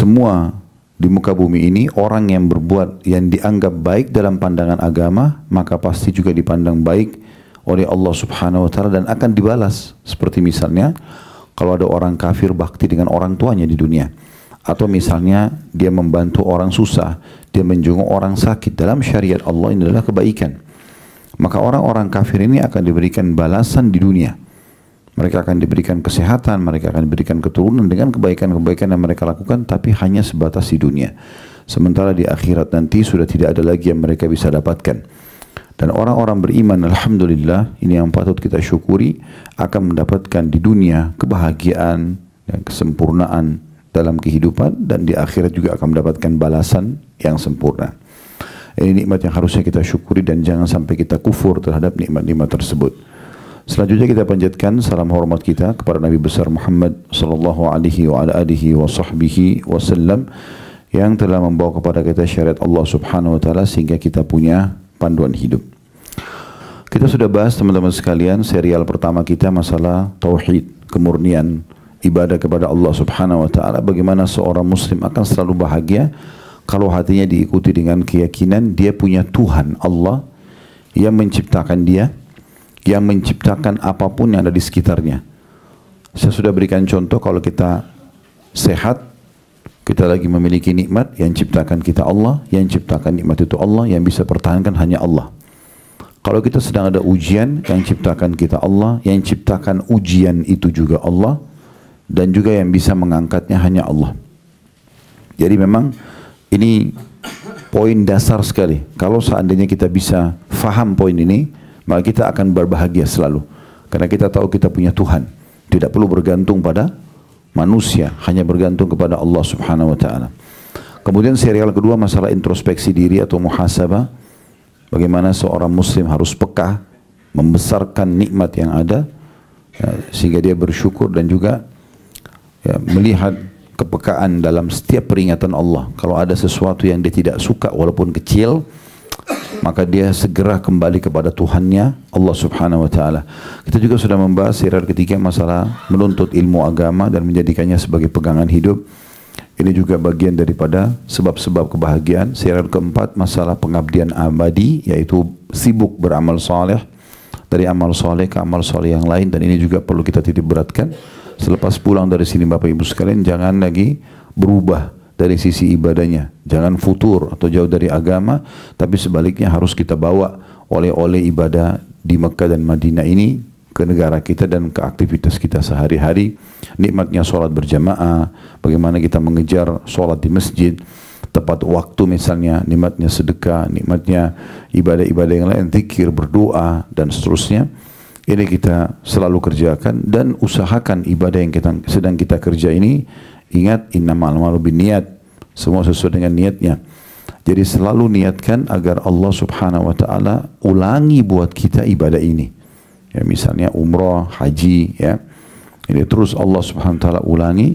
semua di muka bumi ini orang yang berbuat yang dianggap baik dalam pandangan agama maka pasti juga dipandang baik oleh Allah Subhanahu wa taala dan akan dibalas seperti misalnya kalau ada orang kafir bakti dengan orang tuanya di dunia atau misalnya dia membantu orang susah dia menjenguk orang sakit dalam syariat Allah ini adalah kebaikan maka orang-orang kafir ini akan diberikan balasan di dunia mereka akan diberikan kesehatan, mereka akan diberikan keturunan dengan kebaikan-kebaikan yang mereka lakukan, tapi hanya sebatas di dunia. Sementara di akhirat nanti sudah tidak ada lagi yang mereka bisa dapatkan. Dan orang-orang beriman, Alhamdulillah, ini yang patut kita syukuri, akan mendapatkan di dunia kebahagiaan dan kesempurnaan dalam kehidupan dan di akhirat juga akan mendapatkan balasan yang sempurna. Ini nikmat yang harusnya kita syukuri dan jangan sampai kita kufur terhadap nikmat-nikmat tersebut. Selanjutnya kita panjatkan salam hormat kita kepada Nabi besar Muhammad sallallahu alaihi wa ala alihi wa sahbihi wasallam yang telah membawa kepada kita syariat Allah Subhanahu wa taala sehingga kita punya panduan hidup. Kita sudah bahas teman-teman sekalian serial pertama kita masalah tauhid, kemurnian ibadah kepada Allah Subhanahu wa taala. Bagaimana seorang muslim akan selalu bahagia kalau hatinya diikuti dengan keyakinan dia punya Tuhan Allah yang menciptakan dia, yang menciptakan apapun yang ada di sekitarnya. Saya sudah berikan contoh kalau kita sehat, kita lagi memiliki nikmat yang ciptakan kita Allah, yang ciptakan nikmat itu Allah, yang bisa pertahankan hanya Allah. Kalau kita sedang ada ujian, yang ciptakan kita Allah, yang ciptakan ujian itu juga Allah, dan juga yang bisa mengangkatnya hanya Allah. Jadi memang ini poin dasar sekali. Kalau seandainya kita bisa faham poin ini, maka kita akan berbahagia selalu. Karena kita tahu kita punya Tuhan. Tidak perlu bergantung pada manusia, hanya bergantung kepada Allah Subhanahu wa taala. Kemudian serial kedua masalah introspeksi diri atau muhasabah. Bagaimana seorang muslim harus peka membesarkan nikmat yang ada ya, sehingga dia bersyukur dan juga ya, melihat kepekaan dalam setiap peringatan Allah. Kalau ada sesuatu yang dia tidak suka walaupun kecil, maka dia segera kembali kepada Tuhannya Allah Subhanahu wa taala. Kita juga sudah membahas sirat ketiga masalah menuntut ilmu agama dan menjadikannya sebagai pegangan hidup. Ini juga bagian daripada sebab-sebab kebahagiaan. Sirat keempat masalah pengabdian abadi yaitu sibuk beramal soleh dari amal soleh ke amal soleh yang lain dan ini juga perlu kita titip beratkan. Selepas pulang dari sini Bapak Ibu sekalian jangan lagi berubah dari sisi ibadahnya. Jangan futur atau jauh dari agama, tapi sebaliknya harus kita bawa oleh-oleh ibadah di Mekah dan Madinah ini ke negara kita dan ke aktivitas kita sehari-hari. Nikmatnya sholat berjamaah, bagaimana kita mengejar sholat di masjid, tepat waktu misalnya, nikmatnya sedekah, nikmatnya ibadah-ibadah yang lain, zikir, berdoa, dan seterusnya. Ini kita selalu kerjakan dan usahakan ibadah yang kita, sedang kita kerja ini Ingat inna a'malu niat. Semua sesuai dengan niatnya. Jadi selalu niatkan agar Allah Subhanahu wa taala ulangi buat kita ibadah ini. Ya misalnya umrah, haji ya. Ini terus Allah Subhanahu wa taala ulangi.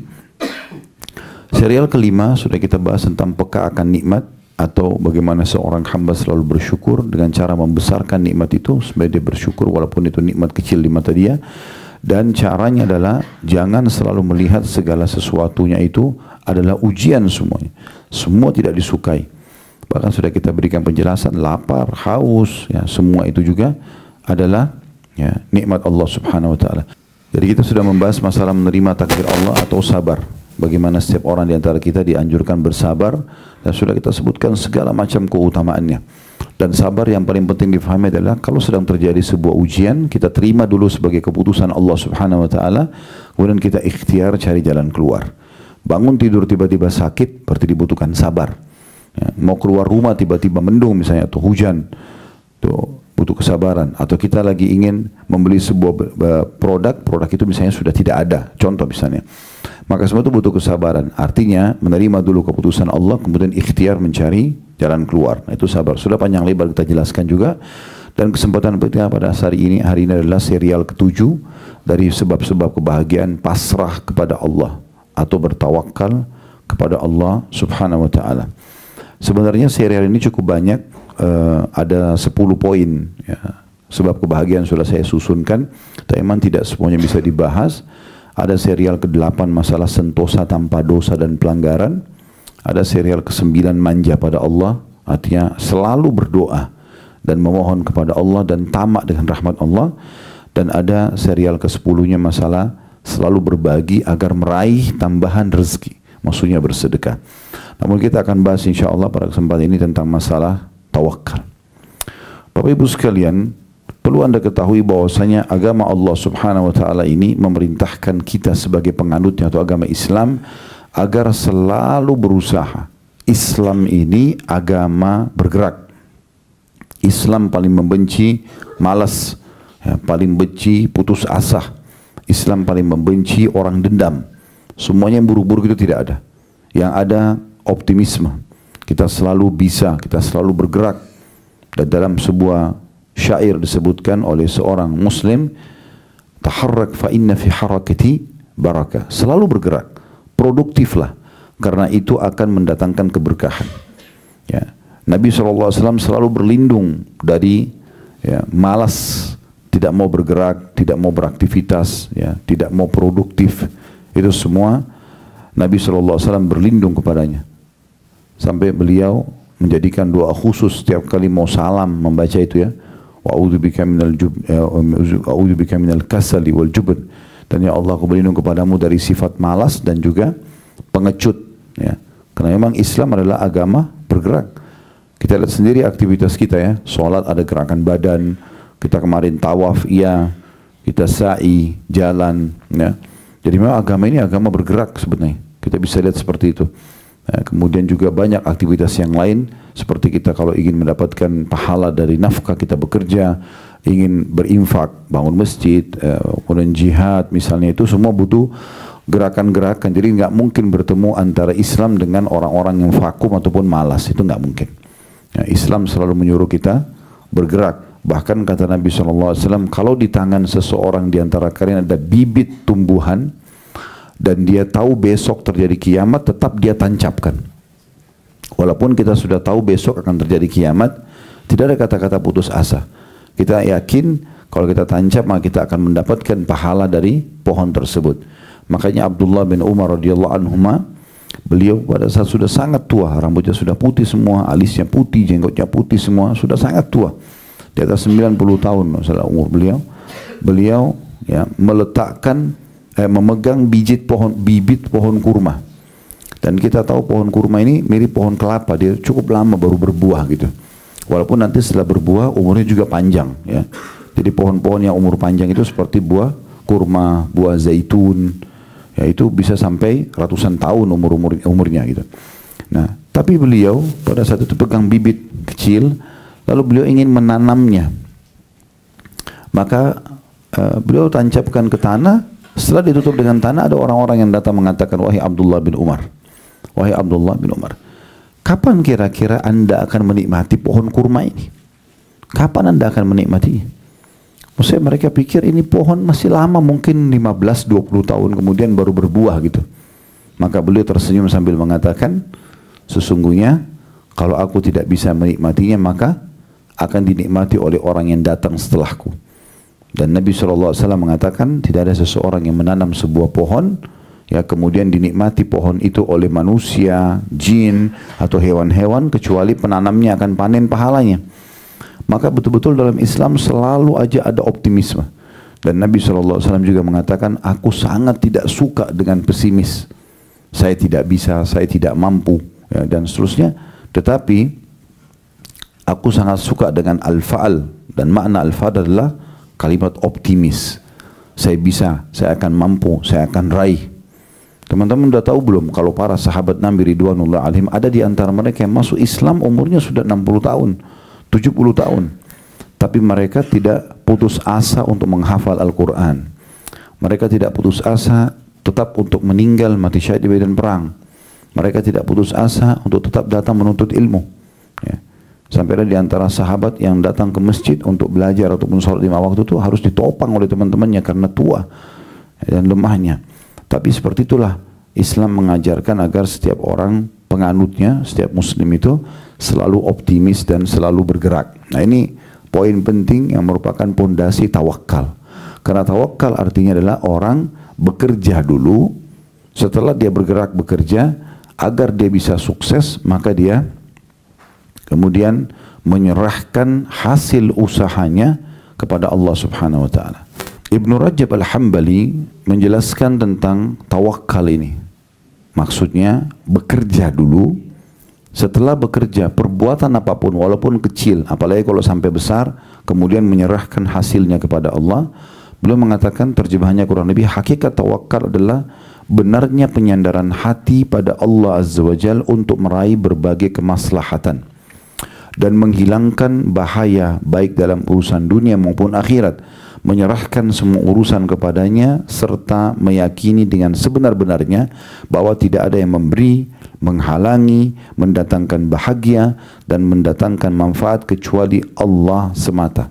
Serial kelima sudah kita bahas tentang peka akan nikmat atau bagaimana seorang hamba selalu bersyukur dengan cara membesarkan nikmat itu supaya dia bersyukur walaupun itu nikmat kecil di mata dia dan caranya adalah jangan selalu melihat segala sesuatunya itu adalah ujian semuanya. Semua tidak disukai. Bahkan sudah kita berikan penjelasan lapar, haus, ya semua itu juga adalah ya, nikmat Allah Subhanahu wa taala. Jadi kita sudah membahas masalah menerima takdir Allah atau sabar. Bagaimana setiap orang di antara kita dianjurkan bersabar dan sudah kita sebutkan segala macam keutamaannya. Dan sabar yang paling penting difahami adalah kalau sedang terjadi sebuah ujian, kita terima dulu sebagai keputusan Allah Subhanahu wa taala, kemudian kita ikhtiar cari jalan keluar. Bangun tidur tiba-tiba sakit, berarti dibutuhkan sabar. Ya, mau keluar rumah tiba-tiba mendung misalnya atau hujan, tuh butuh kesabaran. Atau kita lagi ingin membeli sebuah produk, produk itu misalnya sudah tidak ada. Contoh misalnya. Maka semua itu butuh kesabaran. Artinya menerima dulu keputusan Allah, kemudian ikhtiar mencari jalan keluar. Nah, itu sabar. Sudah panjang lebar kita jelaskan juga. Dan kesempatan berikutnya pada hari ini, hari ini adalah serial ketujuh dari sebab-sebab kebahagiaan pasrah kepada Allah atau bertawakal kepada Allah subhanahu wa ta'ala. Sebenarnya serial ini cukup banyak, uh, ada 10 poin. Ya. Sebab kebahagiaan sudah saya susunkan, tapi memang tidak semuanya bisa dibahas. Ada serial ke-8 masalah sentosa tanpa dosa dan pelanggaran ada serial kesembilan manja pada Allah, artinya selalu berdoa dan memohon kepada Allah dan tamak dengan rahmat Allah. Dan ada serial ke 10 masalah selalu berbagi agar meraih tambahan rezeki. Maksudnya bersedekah. Namun kita akan bahas insya Allah pada kesempatan ini tentang masalah tawakal. Bapak Ibu sekalian, perlu Anda ketahui bahwasanya agama Allah Subhanahu wa taala ini memerintahkan kita sebagai penganutnya atau agama Islam agar selalu berusaha. Islam ini agama bergerak. Islam paling membenci malas, ya, paling benci putus asa. Islam paling membenci orang dendam. Semuanya yang buru-buru itu tidak ada. Yang ada optimisme. Kita selalu bisa, kita selalu bergerak. Dan dalam sebuah syair disebutkan oleh seorang muslim, taharrak fa inna fi harakati baraka. Selalu bergerak produktiflah karena itu akan mendatangkan keberkahan. Ya. Nabi SAW selalu berlindung dari ya, malas, tidak mau bergerak, tidak mau beraktivitas, ya, tidak mau produktif. Itu semua Nabi SAW berlindung kepadanya. Sampai beliau menjadikan doa khusus setiap kali mau salam membaca itu ya. waudhu bika minal, jub, eh, bika minal kasali wal jubn. Dan ya Allah aku berlindung kepadamu dari sifat malas dan juga pengecut. Ya. Karena memang Islam adalah agama bergerak. Kita lihat sendiri aktivitas kita ya. Sholat ada gerakan badan. Kita kemarin tawaf, iya. Kita sa'i, jalan. Ya. Jadi memang agama ini agama bergerak sebenarnya. Kita bisa lihat seperti itu. Ya, kemudian juga banyak aktivitas yang lain seperti kita kalau ingin mendapatkan pahala dari nafkah kita bekerja, ingin berinfak, bangun masjid, eh, kemudian jihad misalnya itu semua butuh gerakan-gerakan. Jadi nggak mungkin bertemu antara Islam dengan orang-orang yang vakum ataupun malas itu nggak mungkin. Ya, Islam selalu menyuruh kita bergerak. Bahkan kata Nabi SAW, kalau di tangan seseorang di antara kalian ada bibit tumbuhan dan dia tahu besok terjadi kiamat, tetap dia tancapkan. Walaupun kita sudah tahu besok akan terjadi kiamat, tidak ada kata-kata putus asa. Kita yakin kalau kita tancap maka kita akan mendapatkan pahala dari pohon tersebut. Makanya Abdullah bin Umar radhiyallahu anhu beliau pada saat sudah sangat tua, rambutnya sudah putih semua, alisnya putih, jenggotnya putih semua, sudah sangat tua. Di atas 90 tahun masalah umur beliau. Beliau ya meletakkan eh, memegang biji pohon bibit pohon kurma. Dan kita tahu pohon kurma ini mirip pohon kelapa, dia cukup lama baru berbuah gitu. Walaupun nanti setelah berbuah umurnya juga panjang ya. Jadi pohon-pohon yang umur panjang itu seperti buah kurma, buah zaitun, ya itu bisa sampai ratusan tahun umur umur umurnya gitu. Nah, tapi beliau pada saat itu pegang bibit kecil, lalu beliau ingin menanamnya. Maka uh, beliau tancapkan ke tanah. Setelah ditutup dengan tanah, ada orang-orang yang datang mengatakan, wahai Abdullah bin Umar, wahai Abdullah bin Umar. Kapan kira-kira Anda akan menikmati pohon kurma ini? Kapan Anda akan menikmatinya? Maksudnya mereka pikir ini pohon masih lama mungkin 15-20 tahun kemudian baru berbuah gitu. Maka beliau tersenyum sambil mengatakan, sesungguhnya kalau aku tidak bisa menikmatinya maka akan dinikmati oleh orang yang datang setelahku. Dan Nabi SAW mengatakan tidak ada seseorang yang menanam sebuah pohon ya kemudian dinikmati pohon itu oleh manusia, jin atau hewan-hewan kecuali penanamnya akan panen pahalanya. Maka betul-betul dalam Islam selalu aja ada optimisme. Dan Nabi SAW juga mengatakan, aku sangat tidak suka dengan pesimis. Saya tidak bisa, saya tidak mampu, ya, dan seterusnya. Tetapi, aku sangat suka dengan al-fa'al. Dan makna al-fa'al adalah kalimat optimis. Saya bisa, saya akan mampu, saya akan raih Teman-teman sudah tahu belum kalau para sahabat Nabi Ridwanullah Alim ada di antara mereka yang masuk Islam umurnya sudah 60 tahun, 70 tahun. Tapi mereka tidak putus asa untuk menghafal Al-Quran. Mereka tidak putus asa tetap untuk meninggal mati syahid di medan perang. Mereka tidak putus asa untuk tetap datang menuntut ilmu. Ya. Sampai ada di antara sahabat yang datang ke masjid untuk belajar ataupun sholat lima waktu itu harus ditopang oleh teman-temannya karena tua ya, dan lemahnya. Tapi seperti itulah Islam mengajarkan agar setiap orang penganutnya, setiap muslim itu selalu optimis dan selalu bergerak. Nah ini poin penting yang merupakan pondasi tawakal. Karena tawakal artinya adalah orang bekerja dulu, setelah dia bergerak bekerja, agar dia bisa sukses, maka dia kemudian menyerahkan hasil usahanya kepada Allah Subhanahu wa taala. Ibnu Rajab Al-Hambali menjelaskan tentang tawakal ini. Maksudnya bekerja dulu, setelah bekerja perbuatan apapun walaupun kecil, apalagi kalau sampai besar, kemudian menyerahkan hasilnya kepada Allah. Beliau mengatakan terjemahannya kurang lebih hakikat tawakal adalah benarnya penyandaran hati pada Allah Azza wa Jal untuk meraih berbagai kemaslahatan dan menghilangkan bahaya baik dalam urusan dunia maupun akhirat menyerahkan semua urusan kepadanya serta meyakini dengan sebenar-benarnya bahwa tidak ada yang memberi, menghalangi, mendatangkan bahagia dan mendatangkan manfaat kecuali Allah semata.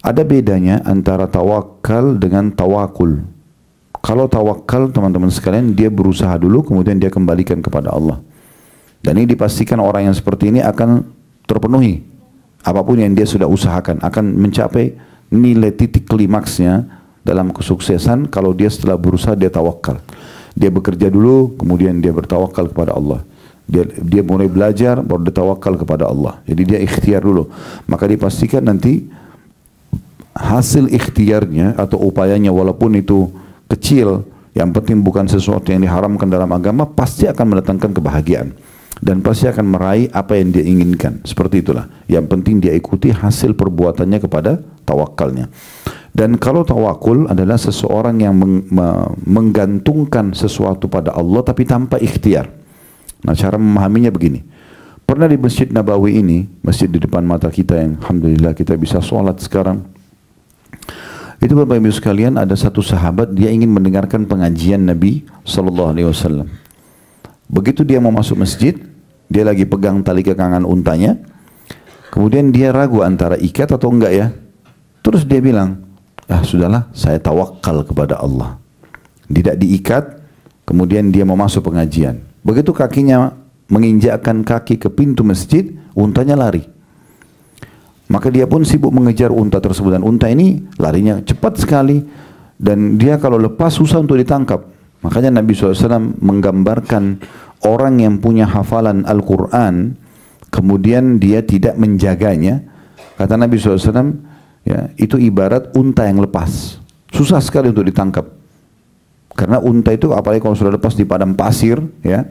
Ada bedanya antara tawakal dengan tawakul. Kalau tawakal teman-teman sekalian dia berusaha dulu kemudian dia kembalikan kepada Allah. Dan ini dipastikan orang yang seperti ini akan terpenuhi apapun yang dia sudah usahakan akan mencapai nilai titik klimaksnya dalam kesuksesan kalau dia setelah berusaha dia tawakal. Dia bekerja dulu, kemudian dia bertawakal kepada Allah. Dia, dia mulai belajar, baru dia tawakal kepada Allah. Jadi dia ikhtiar dulu. Maka dipastikan nanti hasil ikhtiarnya atau upayanya walaupun itu kecil, yang penting bukan sesuatu yang diharamkan dalam agama, pasti akan mendatangkan kebahagiaan dan pasti akan meraih apa yang dia inginkan. Seperti itulah. Yang penting dia ikuti hasil perbuatannya kepada tawakalnya. Dan kalau tawakul adalah seseorang yang meng menggantungkan sesuatu pada Allah tapi tanpa ikhtiar. Nah, cara memahaminya begini. Pernah di Masjid Nabawi ini, masjid di depan mata kita yang alhamdulillah kita bisa sholat sekarang. Itu Bapak Ibu sekalian ada satu sahabat dia ingin mendengarkan pengajian Nabi sallallahu alaihi wasallam. Begitu dia mau masuk masjid, dia lagi pegang tali kekangan untanya. Kemudian dia ragu antara ikat atau enggak ya. Terus dia bilang, ah sudahlah saya tawakal kepada Allah. Tidak diikat, kemudian dia mau masuk pengajian. Begitu kakinya menginjakkan kaki ke pintu masjid, untanya lari. Maka dia pun sibuk mengejar unta tersebut dan unta ini larinya cepat sekali dan dia kalau lepas susah untuk ditangkap. Makanya Nabi SAW menggambarkan orang yang punya hafalan Al-Quran, kemudian dia tidak menjaganya. Kata Nabi SAW, ya, itu ibarat unta yang lepas. Susah sekali untuk ditangkap. Karena unta itu apalagi kalau sudah lepas di padang pasir, ya,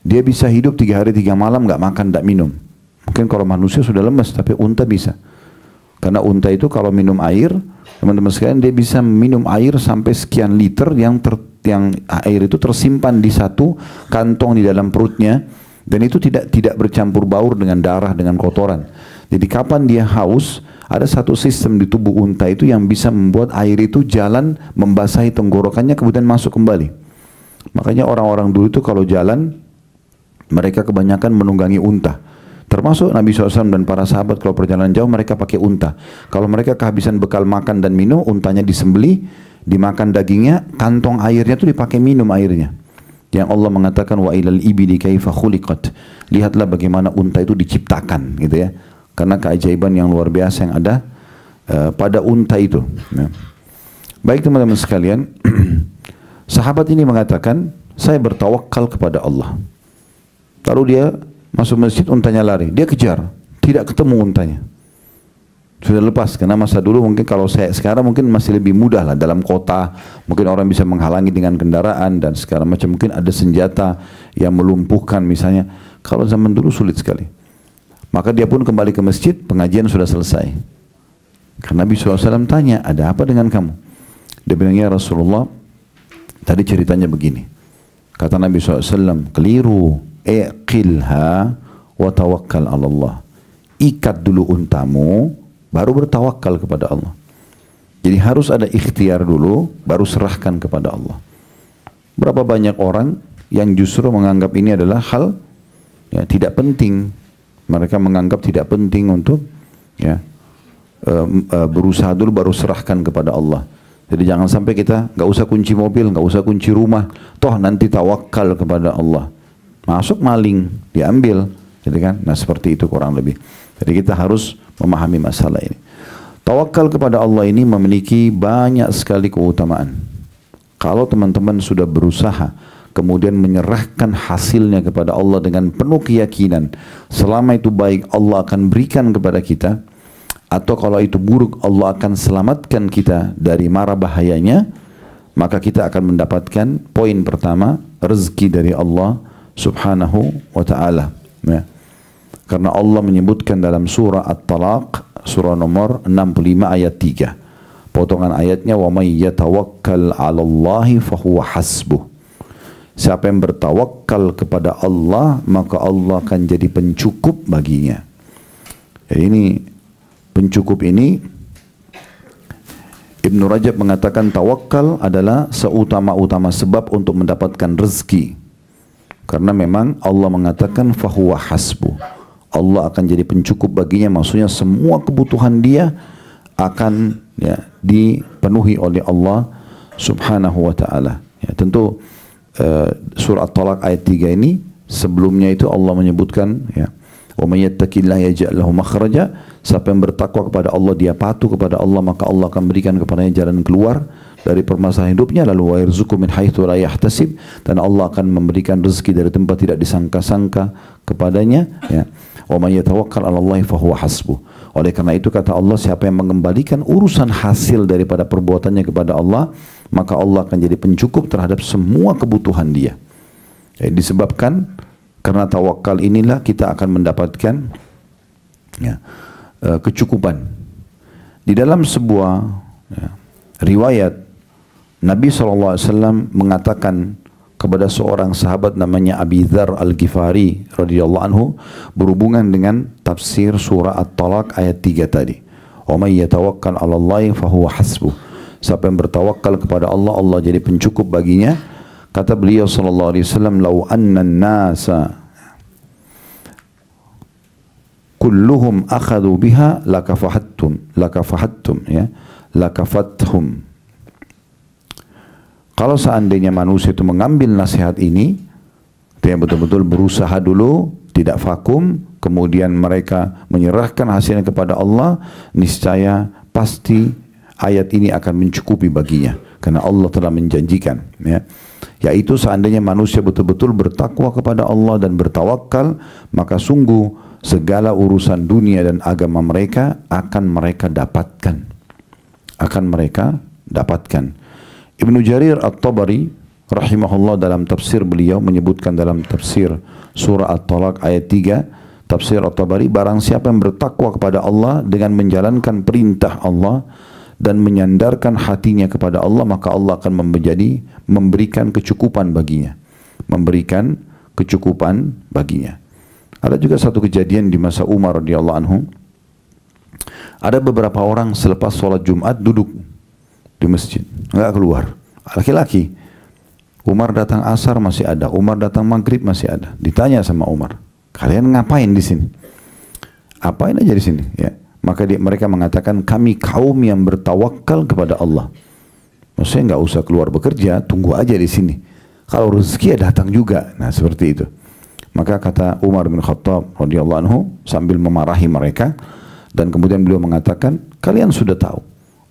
dia bisa hidup tiga hari tiga malam nggak makan, nggak minum. Mungkin kalau manusia sudah lemes, tapi unta bisa. Karena unta itu kalau minum air, teman-teman sekalian dia bisa minum air sampai sekian liter yang ter yang air itu tersimpan di satu kantong di dalam perutnya dan itu tidak tidak bercampur baur dengan darah dengan kotoran. Jadi kapan dia haus, ada satu sistem di tubuh unta itu yang bisa membuat air itu jalan membasahi tenggorokannya kemudian masuk kembali. Makanya orang-orang dulu itu kalau jalan mereka kebanyakan menunggangi unta. Termasuk Nabi SAW dan para sahabat kalau perjalanan jauh mereka pakai unta. Kalau mereka kehabisan bekal makan dan minum, untanya disembeli, dimakan dagingnya, kantong airnya itu dipakai minum airnya. Yang Allah mengatakan wa ilal ibili kaifa khuliqat. Lihatlah bagaimana unta itu diciptakan gitu ya. Karena keajaiban yang luar biasa yang ada uh, pada unta itu. Ya. Baik teman-teman sekalian, sahabat ini mengatakan, saya bertawakal kepada Allah. Lalu dia masuk masjid, untanya lari. Dia kejar, tidak ketemu untanya sudah lepas karena masa dulu mungkin kalau saya sekarang mungkin masih lebih mudah lah dalam kota mungkin orang bisa menghalangi dengan kendaraan dan segala macam mungkin ada senjata yang melumpuhkan misalnya kalau zaman dulu sulit sekali maka dia pun kembali ke masjid pengajian sudah selesai karena Nabi SAW tanya ada apa dengan kamu dia bilang ya Rasulullah tadi ceritanya begini kata Nabi SAW keliru iqilha wa tawakkal Allah ikat dulu untamu baru bertawakal kepada Allah. Jadi harus ada ikhtiar dulu, baru serahkan kepada Allah. Berapa banyak orang yang justru menganggap ini adalah hal ya, tidak penting. Mereka menganggap tidak penting untuk ya, eh, berusaha dulu baru serahkan kepada Allah. Jadi jangan sampai kita nggak usah kunci mobil, nggak usah kunci rumah. Toh nanti tawakal kepada Allah. Masuk maling, diambil. Jadi gitu kan, nah seperti itu kurang lebih. Jadi kita harus memahami masalah ini. Tawakal kepada Allah ini memiliki banyak sekali keutamaan. Kalau teman-teman sudah berusaha, kemudian menyerahkan hasilnya kepada Allah dengan penuh keyakinan, selama itu baik Allah akan berikan kepada kita, atau kalau itu buruk Allah akan selamatkan kita dari mara bahayanya, maka kita akan mendapatkan poin pertama, rezeki dari Allah subhanahu wa ta'ala. Ya. Karena Allah menyebutkan dalam surah At-Talaq, surah nomor 65 ayat 3. Potongan ayatnya, وَمَنْ يَتَوَكَّلْ عَلَى اللَّهِ فَهُوَ حَسْبُهُ Siapa yang bertawakal kepada Allah, maka Allah akan jadi pencukup baginya. Jadi ya, ini, pencukup ini, Ibnu Rajab mengatakan tawakal adalah seutama-utama sebab untuk mendapatkan rezeki. Karena memang Allah mengatakan fahuwa hasbu. Allah akan jadi pencukup baginya maksudnya semua kebutuhan dia akan ya dipenuhi oleh Allah Subhanahu wa taala. Ya, tentu uh, surah ayat 3 ini sebelumnya itu Allah menyebutkan ya wa may yattaqillaha siapa yang bertakwa kepada Allah dia patuh kepada Allah maka Allah akan berikan kepadanya jalan keluar dari permasalahan hidupnya lalu wa yarzuqu min haitsu dan Allah akan memberikan rezeki dari tempat tidak disangka-sangka kepadanya ya Wa man Allah fa Oleh karena itu kata Allah siapa yang mengembalikan urusan hasil daripada perbuatannya kepada Allah, maka Allah akan jadi pencukup terhadap semua kebutuhan dia. Jadi disebabkan karena tawakal inilah kita akan mendapatkan ya, eh, kecukupan. Di dalam sebuah ya, riwayat Nabi SAW mengatakan kepada seorang sahabat namanya Abi Dhar Al-Ghifari radhiyallahu anhu berhubungan dengan tafsir surah At-Talaq ayat 3 tadi. "Wa may yatawakkal 'ala Allah fa huwa hasbuh." Siapa yang bertawakal kepada Allah, Allah jadi pencukup baginya. Kata beliau sallallahu alaihi wasallam, "Lau anna an-nasa kulluhum akhadhu biha lakafahattum, lakafahattum ya, lakafathum." Kalau seandainya manusia itu mengambil nasihat ini, dia betul-betul berusaha dulu, tidak vakum, kemudian mereka menyerahkan hasilnya kepada Allah, niscaya pasti ayat ini akan mencukupi baginya karena Allah telah menjanjikan ya yaitu seandainya manusia betul-betul bertakwa kepada Allah dan bertawakal maka sungguh segala urusan dunia dan agama mereka akan mereka dapatkan akan mereka dapatkan Ibnu Jarir At-Tabari rahimahullah dalam tafsir beliau menyebutkan dalam tafsir surah At-Talak ayat 3 tafsir At-Tabari barang siapa yang bertakwa kepada Allah dengan menjalankan perintah Allah dan menyandarkan hatinya kepada Allah maka Allah akan menjadi memberikan kecukupan baginya memberikan kecukupan baginya ada juga satu kejadian di masa Umar radhiyallahu anhu ada beberapa orang selepas sholat Jumat duduk di masjid, nggak keluar. Laki-laki. Umar datang asar masih ada, Umar datang maghrib masih ada. Ditanya sama Umar, kalian ngapain di sini? Apain aja di sini? Ya. Maka dia, mereka mengatakan kami kaum yang bertawakal kepada Allah. Maksudnya nggak usah keluar bekerja, tunggu aja di sini. Kalau rezeki ya datang juga. Nah seperti itu. Maka kata Umar bin Khattab radhiyallahu anhu sambil memarahi mereka dan kemudian beliau mengatakan, "Kalian sudah tahu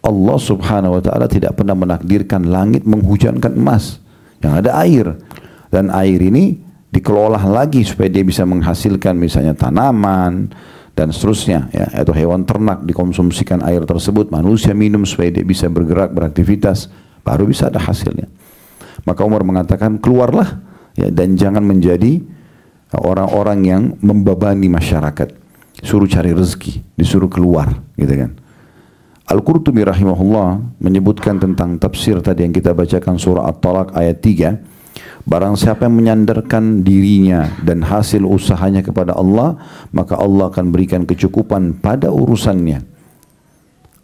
Allah subhanahu wa ta'ala tidak pernah menakdirkan langit menghujankan emas. Yang ada air. Dan air ini dikelola lagi supaya dia bisa menghasilkan misalnya tanaman dan seterusnya ya atau hewan ternak dikonsumsikan air tersebut manusia minum supaya dia bisa bergerak beraktivitas baru bisa ada hasilnya maka Umar mengatakan keluarlah ya dan jangan menjadi orang-orang yang membebani masyarakat suruh cari rezeki disuruh keluar gitu kan Al-Qurtubi rahimahullah menyebutkan tentang tafsir tadi yang kita bacakan surah At-Talaq ayat 3. Barang siapa yang menyandarkan dirinya dan hasil usahanya kepada Allah, maka Allah akan berikan kecukupan pada urusannya.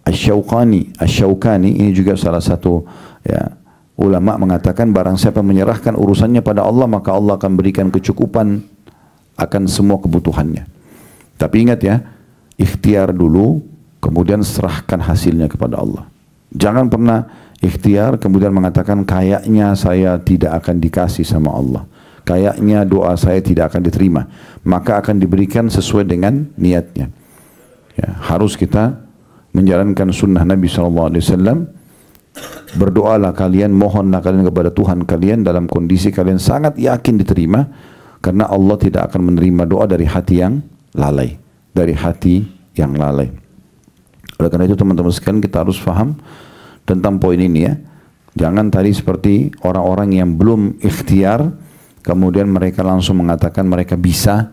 Asyaukani, Asyaukani ini juga salah satu ya, ulama mengatakan barang siapa yang menyerahkan urusannya pada Allah, maka Allah akan berikan kecukupan akan semua kebutuhannya. Tapi ingat ya, ikhtiar dulu, kemudian serahkan hasilnya kepada Allah. Jangan pernah ikhtiar kemudian mengatakan kayaknya saya tidak akan dikasih sama Allah. Kayaknya doa saya tidak akan diterima. Maka akan diberikan sesuai dengan niatnya. Ya, harus kita menjalankan sunnah Nabi SAW. Berdoalah kalian, mohonlah kalian kepada Tuhan kalian dalam kondisi kalian sangat yakin diterima. Karena Allah tidak akan menerima doa dari hati yang lalai. Dari hati yang lalai. Oleh karena itu teman-teman sekalian kita harus paham tentang poin ini ya. Jangan tadi seperti orang-orang yang belum ikhtiar kemudian mereka langsung mengatakan mereka bisa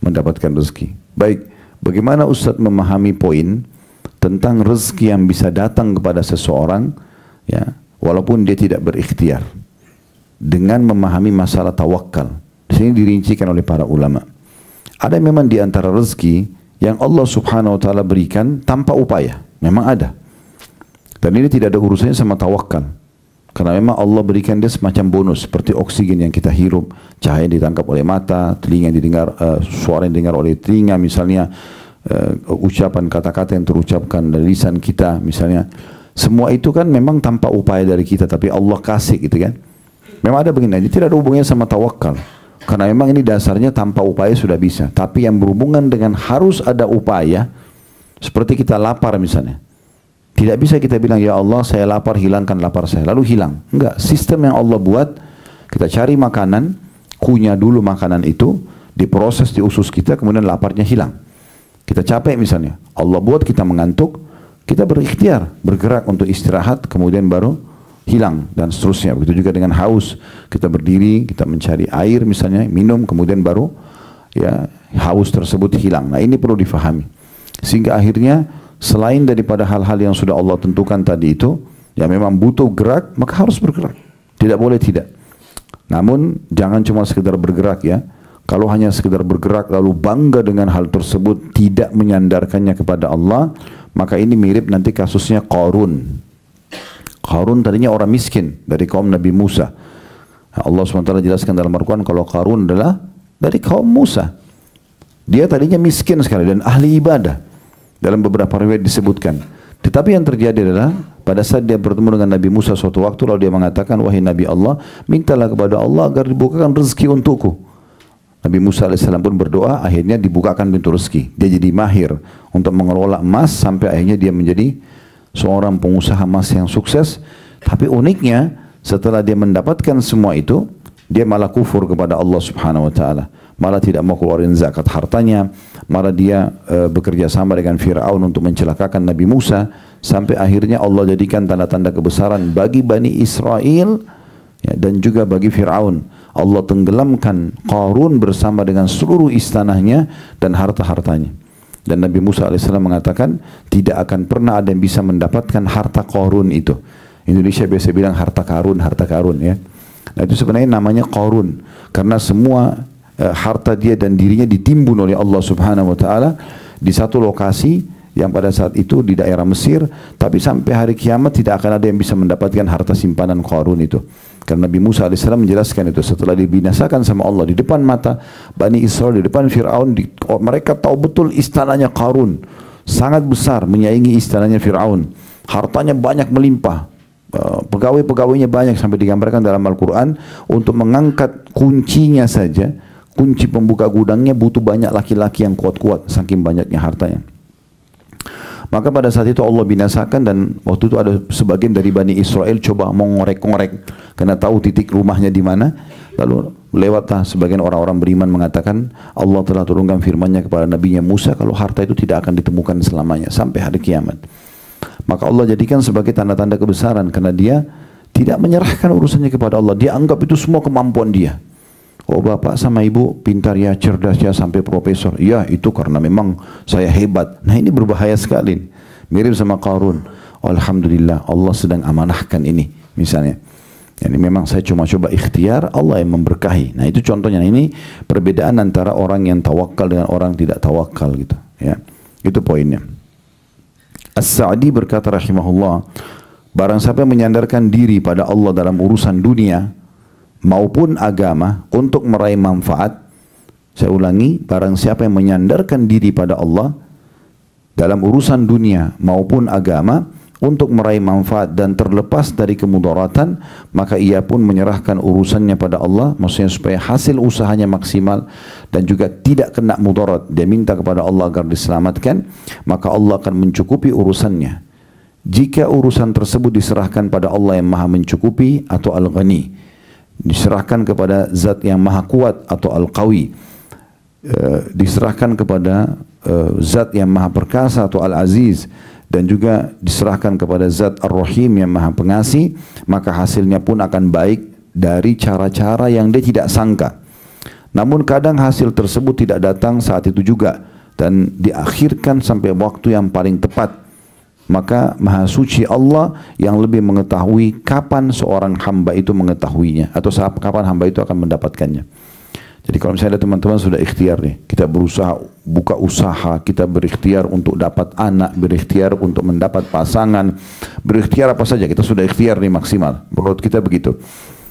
mendapatkan rezeki. Baik, bagaimana Ustadz memahami poin tentang rezeki yang bisa datang kepada seseorang ya walaupun dia tidak berikhtiar dengan memahami masalah tawakal. Di sini dirincikan oleh para ulama. Ada memang di antara rezeki yang Allah Subhanahu wa taala berikan tanpa upaya. Memang ada. Dan ini tidak ada urusannya sama tawakal. Karena memang Allah berikan dia semacam bonus seperti oksigen yang kita hirup, cahaya yang ditangkap oleh mata, telinga yang didengar, uh, suara yang didengar oleh telinga misalnya, uh, ucapan kata-kata yang terucapkan dari lisan kita misalnya. Semua itu kan memang tanpa upaya dari kita tapi Allah kasih gitu kan. Memang ada begini, jadi tidak ada hubungannya sama tawakal. Karena memang ini dasarnya tanpa upaya sudah bisa. Tapi yang berhubungan dengan harus ada upaya, seperti kita lapar misalnya. Tidak bisa kita bilang, ya Allah saya lapar, hilangkan lapar saya. Lalu hilang. Enggak, sistem yang Allah buat, kita cari makanan, kunyah dulu makanan itu, diproses di usus kita, kemudian laparnya hilang. Kita capek misalnya, Allah buat kita mengantuk, kita berikhtiar, bergerak untuk istirahat, kemudian baru hilang dan seterusnya. Begitu juga dengan haus, kita berdiri, kita mencari air misalnya, minum kemudian baru ya haus tersebut hilang. Nah, ini perlu difahami. Sehingga akhirnya selain daripada hal-hal yang sudah Allah tentukan tadi itu, ya memang butuh gerak, maka harus bergerak. Tidak boleh tidak. Namun jangan cuma sekedar bergerak ya. Kalau hanya sekedar bergerak lalu bangga dengan hal tersebut tidak menyandarkannya kepada Allah, maka ini mirip nanti kasusnya korun Karun tadinya orang miskin dari kaum Nabi Musa. Allah SWT jelaskan dalam Al-Quran kalau Karun adalah dari kaum Musa. Dia tadinya miskin sekali dan ahli ibadah. Dalam beberapa riwayat disebutkan. Tetapi yang terjadi adalah pada saat dia bertemu dengan Nabi Musa suatu waktu lalu dia mengatakan, Wahai Nabi Allah, mintalah kepada Allah agar dibukakan rezeki untukku. Nabi Musa AS pun berdoa, akhirnya dibukakan pintu rezeki. Dia jadi mahir untuk mengelola emas sampai akhirnya dia menjadi seorang pengusaha emas yang sukses. Tapi uniknya setelah dia mendapatkan semua itu, dia malah kufur kepada Allah Subhanahu wa taala. Malah tidak mau keluarin zakat hartanya, malah dia e, bekerja sama dengan Firaun untuk mencelakakan Nabi Musa sampai akhirnya Allah jadikan tanda-tanda kebesaran bagi Bani Israel ya, dan juga bagi Firaun. Allah tenggelamkan Qarun bersama dengan seluruh istanahnya dan harta-hartanya. Dan Nabi Musa AS mengatakan tidak akan pernah ada yang bisa mendapatkan harta korun itu. Indonesia biasa bilang harta karun, harta karun ya. Nah itu sebenarnya namanya korun. Karena semua e, harta dia dan dirinya ditimbun oleh Allah subhanahu wa ta'ala di satu lokasi yang pada saat itu di daerah Mesir tapi sampai hari kiamat tidak akan ada yang bisa mendapatkan harta simpanan Qarun itu karena Nabi Musa AS menjelaskan itu setelah dibinasakan sama Allah di depan mata Bani Israel di depan Fir'aun di, oh, mereka tahu betul istananya Qarun sangat besar menyaingi istananya Fir'aun hartanya banyak melimpah eh, pegawai-pegawainya banyak sampai digambarkan dalam Al-Quran untuk mengangkat kuncinya saja kunci pembuka gudangnya butuh banyak laki-laki yang kuat-kuat saking banyaknya hartanya maka pada saat itu Allah binasakan dan waktu itu ada sebagian dari Bani Israel coba mengorek-ngorek karena tahu titik rumahnya di mana. Lalu lewatlah sebagian orang-orang beriman mengatakan Allah telah turunkan firman-Nya kepada nabi-Nya Musa kalau harta itu tidak akan ditemukan selamanya sampai hari kiamat. Maka Allah jadikan sebagai tanda-tanda kebesaran karena dia tidak menyerahkan urusannya kepada Allah. Dia anggap itu semua kemampuan dia oh bapak sama ibu pintar ya, cerdas ya sampai profesor. Ya itu karena memang saya hebat. Nah ini berbahaya sekali. Mirip sama Karun. Alhamdulillah Allah sedang amanahkan ini misalnya. yani memang saya cuma coba ikhtiar Allah yang memberkahi. Nah itu contohnya. Nah, ini perbedaan antara orang yang tawakal dengan orang tidak tawakal gitu. Ya, itu poinnya. As-Sa'di berkata rahimahullah, barang siapa menyandarkan diri pada Allah dalam urusan dunia, maupun agama untuk meraih manfaat saya ulangi barang siapa yang menyandarkan diri pada Allah dalam urusan dunia maupun agama untuk meraih manfaat dan terlepas dari kemudaratan maka ia pun menyerahkan urusannya pada Allah maksudnya supaya hasil usahanya maksimal dan juga tidak kena mudarat dia minta kepada Allah agar diselamatkan maka Allah akan mencukupi urusannya jika urusan tersebut diserahkan pada Allah yang maha mencukupi atau al-ghani diserahkan kepada zat yang maha kuat atau al-qawi eh, diserahkan kepada eh, zat yang maha perkasa atau al-aziz dan juga diserahkan kepada zat ar-rahim yang maha pengasih maka hasilnya pun akan baik dari cara-cara yang dia tidak sangka namun kadang hasil tersebut tidak datang saat itu juga dan diakhirkan sampai waktu yang paling tepat maka maha suci Allah yang lebih mengetahui kapan seorang hamba itu mengetahuinya atau kapan hamba itu akan mendapatkannya. Jadi kalau misalnya ada teman-teman sudah ikhtiar nih, kita berusaha buka usaha, kita berikhtiar untuk dapat anak, berikhtiar untuk mendapat pasangan, berikhtiar apa saja, kita sudah ikhtiar nih maksimal. Menurut kita begitu.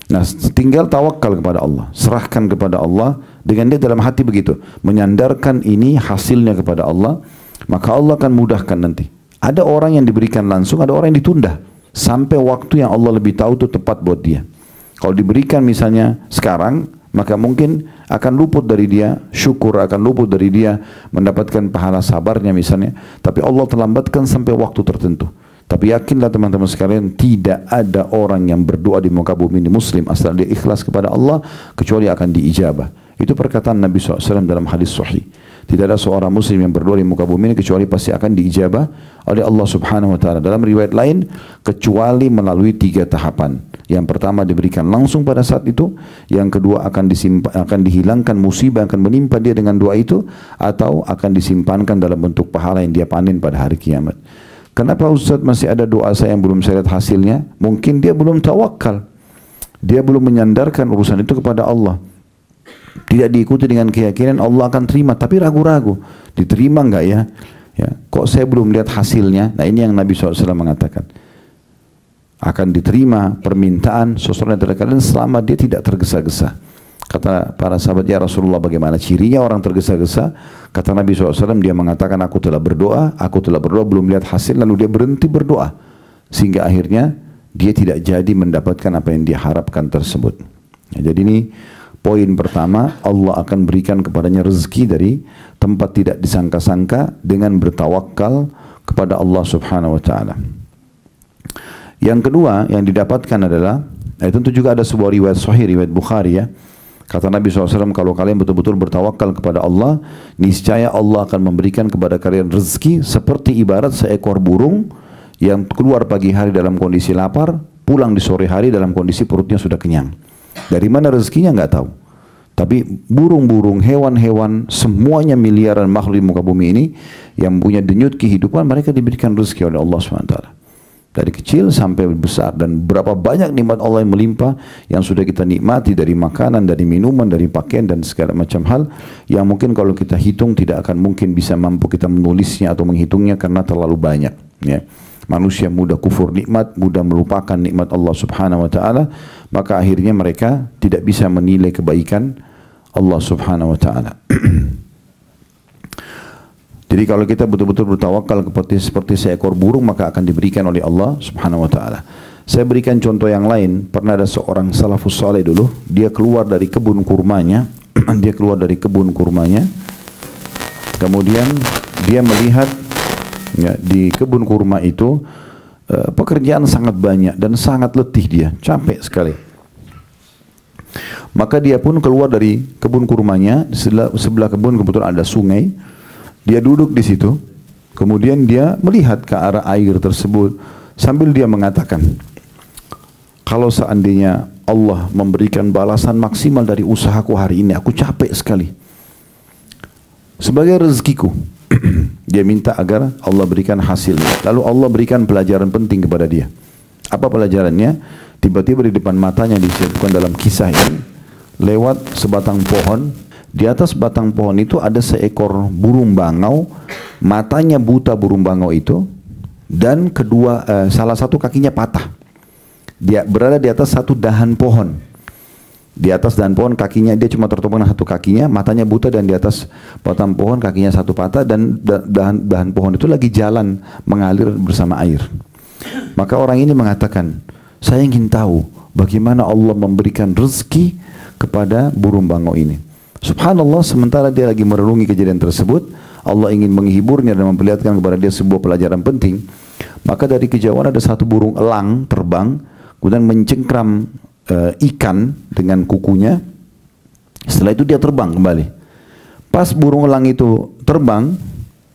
Nah, tinggal tawakal kepada Allah, serahkan kepada Allah dengan dia dalam hati begitu, menyandarkan ini hasilnya kepada Allah, maka Allah akan mudahkan nanti. Ada orang yang diberikan langsung, ada orang yang ditunda. Sampai waktu yang Allah lebih tahu itu tepat buat dia. Kalau diberikan misalnya sekarang, maka mungkin akan luput dari dia, syukur akan luput dari dia, mendapatkan pahala sabarnya misalnya. Tapi Allah terlambatkan sampai waktu tertentu. Tapi yakinlah teman-teman sekalian, tidak ada orang yang berdoa di muka bumi ini muslim asal dia ikhlas kepada Allah, kecuali akan diijabah. Itu perkataan Nabi SAW dalam hadis sahih. Tidak ada seorang muslim yang berdoa di muka bumi ini kecuali pasti akan diijabah oleh Allah Subhanahu wa taala. Dalam riwayat lain kecuali melalui tiga tahapan. Yang pertama diberikan langsung pada saat itu, yang kedua akan disimpan, akan dihilangkan musibah akan menimpa dia dengan doa itu atau akan disimpankan dalam bentuk pahala yang dia panen pada hari kiamat. Kenapa Ustaz masih ada doa saya yang belum saya lihat hasilnya? Mungkin dia belum tawakal. Dia belum menyandarkan urusan itu kepada Allah tidak diikuti dengan keyakinan Allah akan terima tapi ragu-ragu diterima enggak ya ya kok saya belum lihat hasilnya nah ini yang Nabi SAW mengatakan akan diterima permintaan seseorang terdekat dan selama dia tidak tergesa-gesa kata para sahabat ya Rasulullah bagaimana cirinya orang tergesa-gesa kata Nabi SAW dia mengatakan aku telah berdoa aku telah berdoa belum lihat hasil lalu dia berhenti berdoa sehingga akhirnya dia tidak jadi mendapatkan apa yang diharapkan tersebut ya, jadi ini Poin pertama, Allah akan berikan kepadanya rezeki dari tempat tidak disangka-sangka dengan bertawakal kepada Allah Subhanahu wa taala. Yang kedua yang didapatkan adalah eh, nah, tentu juga ada sebuah riwayat sahih riwayat Bukhari ya. Kata Nabi SAW, kalau kalian betul-betul bertawakal kepada Allah, niscaya Allah akan memberikan kepada kalian rezeki seperti ibarat seekor burung yang keluar pagi hari dalam kondisi lapar, pulang di sore hari dalam kondisi perutnya sudah kenyang. Dari mana rezekinya nggak tahu. Tapi burung-burung, hewan-hewan, semuanya miliaran makhluk di muka bumi ini yang punya denyut kehidupan, mereka diberikan rezeki oleh Allah SWT. Dari kecil sampai besar dan berapa banyak nikmat Allah yang melimpah yang sudah kita nikmati dari makanan, dari minuman, dari pakaian dan segala macam hal yang mungkin kalau kita hitung tidak akan mungkin bisa mampu kita menulisnya atau menghitungnya karena terlalu banyak. Ya. Manusia mudah kufur nikmat, mudah melupakan nikmat Allah Subhanahu Wa Taala maka akhirnya mereka tidak bisa menilai kebaikan Allah Subhanahu wa taala. Jadi kalau kita betul-betul bertawakal seperti seperti seekor burung maka akan diberikan oleh Allah Subhanahu wa taala. Saya berikan contoh yang lain, pernah ada seorang salafus saleh dulu, dia keluar dari kebun kurmanya, dia keluar dari kebun kurmanya. Kemudian dia melihat ya, di kebun kurma itu Eh, pekerjaan sangat banyak dan sangat letih dia, capek sekali. Maka dia pun keluar dari kebun kurmanya, sebelah, sebelah kebun kebetulan ada sungai. Dia duduk di situ, kemudian dia melihat ke arah air tersebut sambil dia mengatakan, kalau seandainya Allah memberikan balasan maksimal dari usahaku hari ini, aku capek sekali. Sebagai rezekiku, dia minta agar Allah berikan hasilnya. Lalu Allah berikan pelajaran penting kepada dia. Apa pelajarannya? Tiba-tiba di depan matanya disiapkan dalam kisah ini. Lewat sebatang pohon. Di atas batang pohon itu ada seekor burung bangau. Matanya buta burung bangau itu. Dan kedua, eh, salah satu kakinya patah. Dia berada di atas satu dahan pohon di atas dan pohon kakinya dia cuma tertumpang satu kakinya matanya buta dan di atas batang pohon kakinya satu patah dan dahan dahan pohon itu lagi jalan mengalir bersama air maka orang ini mengatakan saya ingin tahu bagaimana Allah memberikan rezeki kepada burung bangau ini subhanallah sementara dia lagi merenungi kejadian tersebut Allah ingin menghiburnya dan memperlihatkan kepada dia sebuah pelajaran penting maka dari kejauhan ada satu burung elang terbang kemudian mencengkram uh, ikan dengan kukunya. Setelah itu dia terbang kembali. Pas burung elang itu terbang,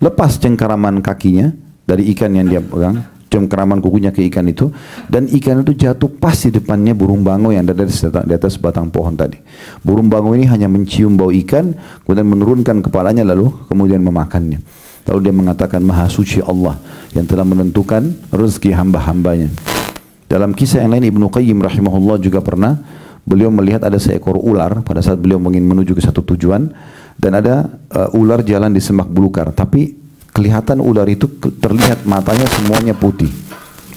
lepas cengkeraman kakinya dari ikan yang dia pegang, cengkeraman kukunya ke ikan itu, dan ikan itu jatuh pas di depannya burung bango yang ada di atas batang pohon tadi. Burung bango ini hanya mencium bau ikan, kemudian menurunkan kepalanya lalu kemudian memakannya. Lalu dia mengatakan maha suci Allah yang telah menentukan rezeki hamba-hambanya. Dalam kisah yang lain Ibnu Qayyim rahimahullah juga pernah beliau melihat ada seekor ular pada saat beliau ingin menuju ke satu tujuan dan ada uh, ular jalan di semak belukar tapi kelihatan ular itu terlihat matanya semuanya putih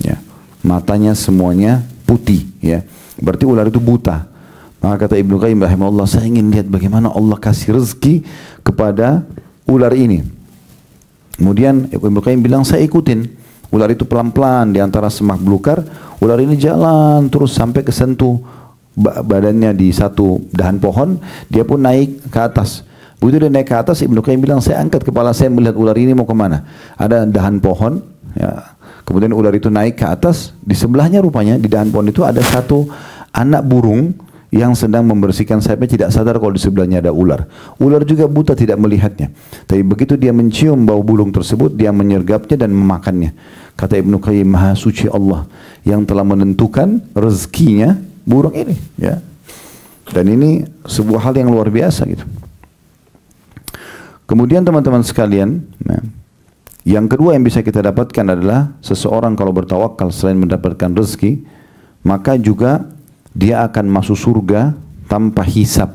ya matanya semuanya putih ya berarti ular itu buta maka kata Ibnu Qayyim rahimahullah saya ingin lihat bagaimana Allah kasih rezeki kepada ular ini kemudian Ibnu Qayyim bilang saya ikutin Ular itu pelan-pelan di antara semak belukar, ular ini jalan terus sampai kesentuh badannya di satu dahan pohon, dia pun naik ke atas. Begitu dia naik ke atas, Ibnu Qayyim bilang, saya angkat kepala saya melihat ular ini mau kemana. Ada dahan pohon, ya. kemudian ular itu naik ke atas, di sebelahnya rupanya, di dahan pohon itu ada satu anak burung yang sedang membersihkan sayapnya tidak sadar kalau di sebelahnya ada ular. Ular juga buta tidak melihatnya. Tapi begitu dia mencium bau bulung tersebut, dia menyergapnya dan memakannya. Kata Ibnu Qayyim, Maha Suci Allah yang telah menentukan rezekinya burung ini. Ya. Dan ini sebuah hal yang luar biasa gitu. Kemudian teman-teman sekalian, nah, yang kedua yang bisa kita dapatkan adalah seseorang kalau bertawakal selain mendapatkan rezeki, maka juga dia akan masuk surga tanpa hisap.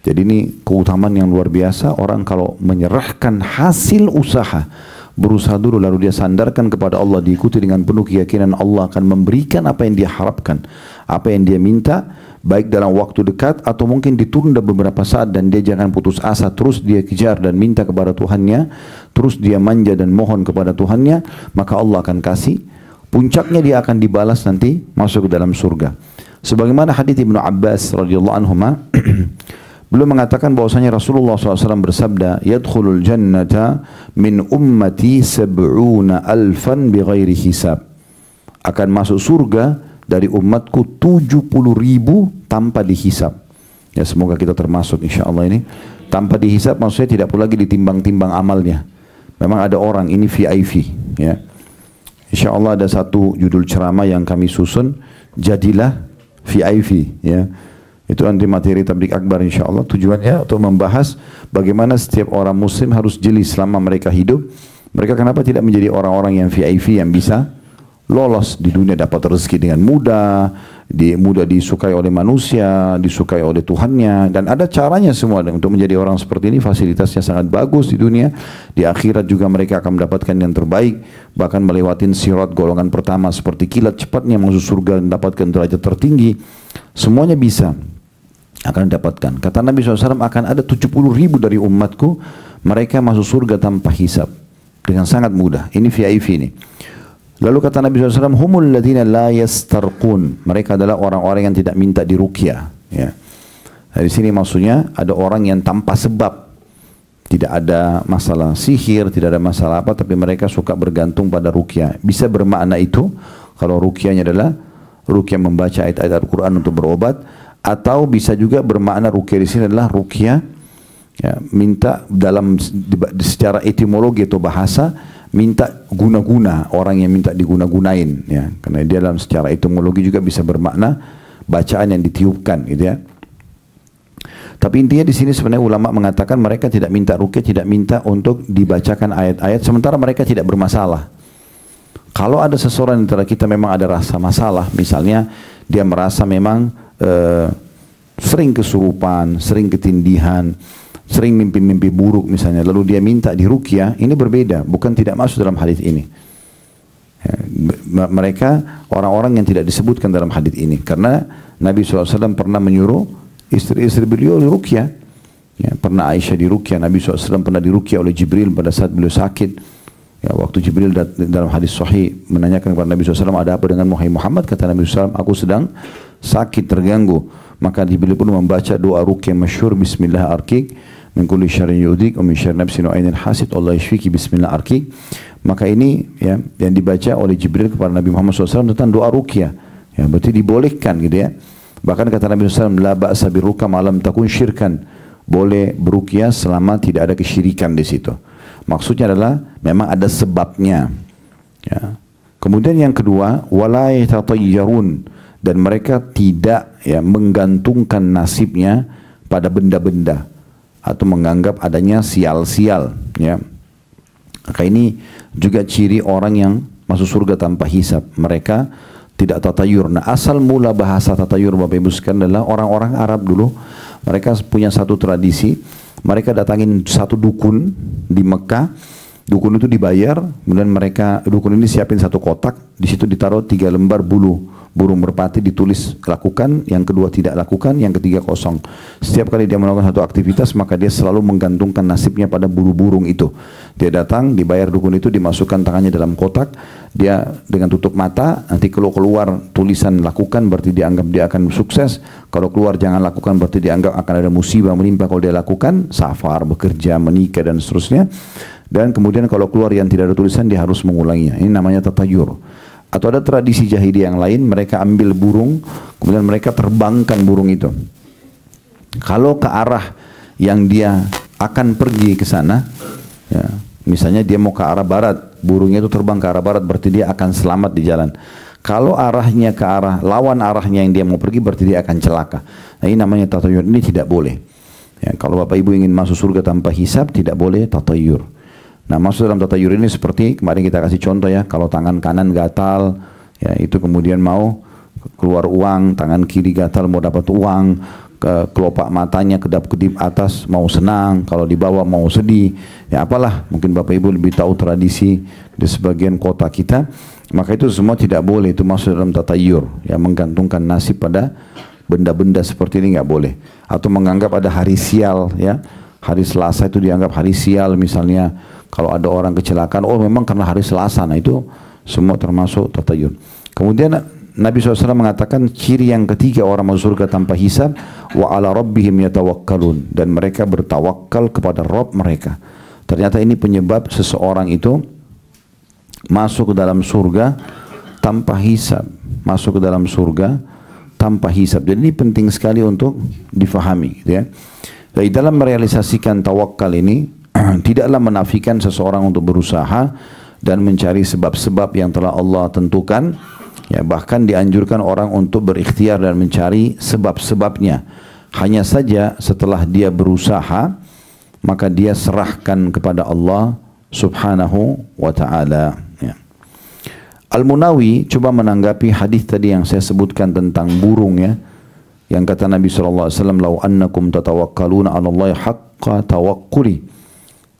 Jadi ini keutamaan yang luar biasa orang kalau menyerahkan hasil usaha berusaha dulu lalu dia sandarkan kepada Allah diikuti dengan penuh keyakinan Allah akan memberikan apa yang dia harapkan apa yang dia minta baik dalam waktu dekat atau mungkin ditunda beberapa saat dan dia jangan putus asa terus dia kejar dan minta kepada Tuhannya terus dia manja dan mohon kepada Tuhannya maka Allah akan kasih Puncaknya dia akan dibalas nanti masuk ke dalam surga. Sebagaimana hadis Ibnu Abbas radhiyallahu anhu belum mengatakan bahwasanya Rasulullah SAW bersabda, "Yadkhulul jannata min ummati sab'una alfan bighairi hisab." Akan masuk surga dari umatku 70 ribu tanpa dihisap. Ya semoga kita termasuk insya Allah ini. Tanpa dihisap maksudnya tidak perlu lagi ditimbang-timbang amalnya. Memang ada orang ini VIP ya. Insya Allah ada satu judul ceramah yang kami susun, jadilah VIP ya. Itu nanti materi tablik akbar insya Allah tujuannya untuk membahas bagaimana setiap orang muslim harus jeli selama mereka hidup. Mereka kenapa tidak menjadi orang-orang yang VIP yang bisa lolos di dunia dapat rezeki dengan mudah, di, mudah disukai oleh manusia, disukai oleh Tuhannya, dan ada caranya semua untuk menjadi orang seperti ini. Fasilitasnya sangat bagus di dunia, di akhirat juga mereka akan mendapatkan yang terbaik, bahkan melewati sirat golongan pertama seperti kilat cepatnya masuk surga dan mendapatkan derajat tertinggi. Semuanya bisa akan dapatkan. Kata Nabi SAW akan ada 70 ribu dari umatku, mereka masuk surga tanpa hisap dengan sangat mudah. Ini VIP ini. Lalu kata Nabi SAW, humul ladina la yastarqun. Mereka adalah orang-orang yang tidak minta dirukyah. Ya. Nah, di sini maksudnya ada orang yang tanpa sebab. Tidak ada masalah sihir, tidak ada masalah apa, tapi mereka suka bergantung pada rukyah. Bisa bermakna itu, kalau rukyahnya adalah rukyah membaca ayat-ayat Al-Quran untuk berobat, atau bisa juga bermakna rukyah di sini adalah rukyah ya, minta dalam secara etimologi atau bahasa minta guna-guna orang yang minta diguna-gunain ya karena dia dalam secara etimologi juga bisa bermakna bacaan yang ditiupkan gitu ya tapi intinya di sini sebenarnya ulama mengatakan mereka tidak minta rukyah, tidak minta untuk dibacakan ayat-ayat sementara mereka tidak bermasalah. Kalau ada seseorang di antara kita memang ada rasa masalah, misalnya dia merasa memang eh, sering kesurupan, sering ketindihan, sering mimpi-mimpi buruk misalnya, lalu dia minta di ini berbeda, bukan tidak masuk dalam hadis ini. Ya, mereka orang-orang yang tidak disebutkan dalam hadis ini, karena Nabi SAW pernah menyuruh istri-istri beliau rukyah. Ya, pernah Aisyah dirukyah, Nabi SAW pernah dirukyah oleh Jibril pada saat beliau sakit. Ya, waktu Jibril dalam hadis sahih menanyakan kepada Nabi SAW, ada apa dengan Muhammad? Kata Nabi SAW, aku sedang sakit, terganggu. Maka beliau pun membaca doa rukyah masyhur bismillah arkik min kulli syarrin yudik wa min syarri nafsin wa ainil hasid Allah yashfiki bismillah arkik. Maka ini ya yang dibaca oleh Jibril kepada Nabi Muhammad SAW tentang doa rukyah Ya, berarti dibolehkan gitu ya. Bahkan kata Nabi SAW, La ba'asa biruka malam takun syirkan. Boleh berukyah selama tidak ada kesyirikan di situ. Maksudnya adalah memang ada sebabnya. Ya. Kemudian yang kedua, wala yatatayyarun dan mereka tidak ya menggantungkan nasibnya pada benda-benda atau menganggap adanya sial-sial ya maka ini juga ciri orang yang masuk surga tanpa hisap mereka tidak tatayur nah asal mula bahasa tatayur Bapak Ibu sekalian adalah orang-orang Arab dulu mereka punya satu tradisi mereka datangin satu dukun di Mekah dukun itu dibayar, kemudian mereka dukun ini siapin satu kotak, di situ ditaruh tiga lembar bulu burung merpati ditulis lakukan, yang kedua tidak lakukan, yang ketiga kosong. Setiap kali dia melakukan satu aktivitas, maka dia selalu menggantungkan nasibnya pada bulu burung itu. Dia datang, dibayar dukun itu, dimasukkan tangannya dalam kotak, dia dengan tutup mata, nanti kalau keluar tulisan lakukan, berarti dianggap dia akan sukses. Kalau keluar jangan lakukan, berarti dianggap akan ada musibah menimpa. Kalau dia lakukan, safar, bekerja, menikah, dan seterusnya. Dan kemudian kalau keluar yang tidak ada tulisan dia harus mengulanginya. Ini namanya tatayur. Atau ada tradisi jahiliyah yang lain, mereka ambil burung, kemudian mereka terbangkan burung itu. Kalau ke arah yang dia akan pergi ke sana, ya, misalnya dia mau ke arah barat, burungnya itu terbang ke arah barat, berarti dia akan selamat di jalan. Kalau arahnya ke arah lawan arahnya yang dia mau pergi, berarti dia akan celaka. Nah, ini namanya tatayur. Ini tidak boleh. Ya, kalau bapak ibu ingin masuk surga tanpa hisap, tidak boleh tatayur. Nah maksud dalam tata yur ini seperti kemarin kita kasih contoh ya, kalau tangan kanan gatal, ya itu kemudian mau keluar uang, tangan kiri gatal mau dapat uang, ke kelopak matanya kedap kedip atas mau senang, kalau di bawah mau sedih, ya apalah mungkin bapak ibu lebih tahu tradisi di sebagian kota kita, maka itu semua tidak boleh itu masuk dalam tata yur ya menggantungkan nasib pada benda-benda seperti ini nggak boleh, atau menganggap ada hari sial, ya hari Selasa itu dianggap hari sial misalnya kalau ada orang kecelakaan, oh memang karena hari Selasa. Nah itu semua termasuk tatayun. Kemudian Nabi SAW mengatakan ciri yang ketiga orang masuk surga tanpa hisab wa ala rabbihim yatawakkalun dan mereka bertawakal kepada Rob mereka. Ternyata ini penyebab seseorang itu masuk ke dalam surga tanpa hisab, masuk ke dalam surga tanpa hisab. Jadi ini penting sekali untuk difahami gitu ya. Jadi dalam merealisasikan tawakal ini Tidaklah menafikan seseorang untuk berusaha dan mencari sebab-sebab yang telah Allah tentukan. Ya, bahkan dianjurkan orang untuk berikhtiar dan mencari sebab-sebabnya. Hanya saja setelah dia berusaha, maka dia serahkan kepada Allah subhanahu wa ta'ala. Ya. Al-Munawi coba menanggapi hadis tadi yang saya sebutkan tentang burung ya. Yang kata Nabi SAW, Lau annakum tatawakkaluna ala Allah haqqa tawakkuli.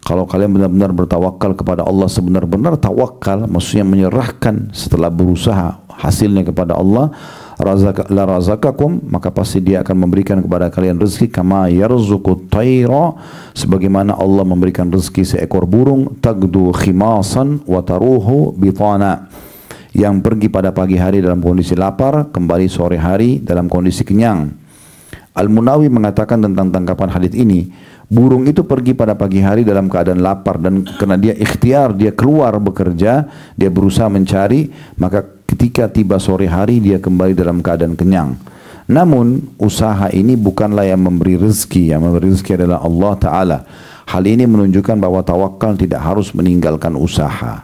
Kalau kalian benar-benar bertawakal kepada Allah sebenar-benar tawakal, maksudnya menyerahkan setelah berusaha hasilnya kepada Allah, razaka, la razakakum, maka pasti dia akan memberikan kepada kalian rezeki kama yarzuku tayra, sebagaimana Allah memberikan rezeki seekor burung, tagdu khimasan wa taruhu bitana yang pergi pada pagi hari dalam kondisi lapar, kembali sore hari dalam kondisi kenyang. Al-Munawi mengatakan tentang tangkapan hadis ini, Burung itu pergi pada pagi hari dalam keadaan lapar dan karena dia ikhtiar, dia keluar bekerja, dia berusaha mencari, maka ketika tiba sore hari dia kembali dalam keadaan kenyang. Namun usaha ini bukanlah yang memberi rezeki, yang memberi rezeki adalah Allah Ta'ala. Hal ini menunjukkan bahwa tawakal tidak harus meninggalkan usaha.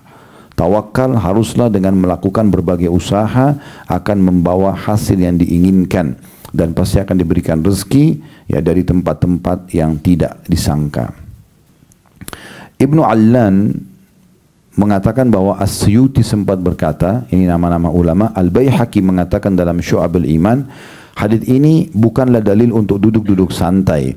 Tawakal haruslah dengan melakukan berbagai usaha akan membawa hasil yang diinginkan dan pasti akan diberikan rezeki ya dari tempat-tempat yang tidak disangka. Ibnu Allan mengatakan bahwa as sempat berkata, ini nama-nama ulama, Al-Baihaqi mengatakan dalam Syu'abul Iman, hadith ini bukanlah dalil untuk duduk-duduk santai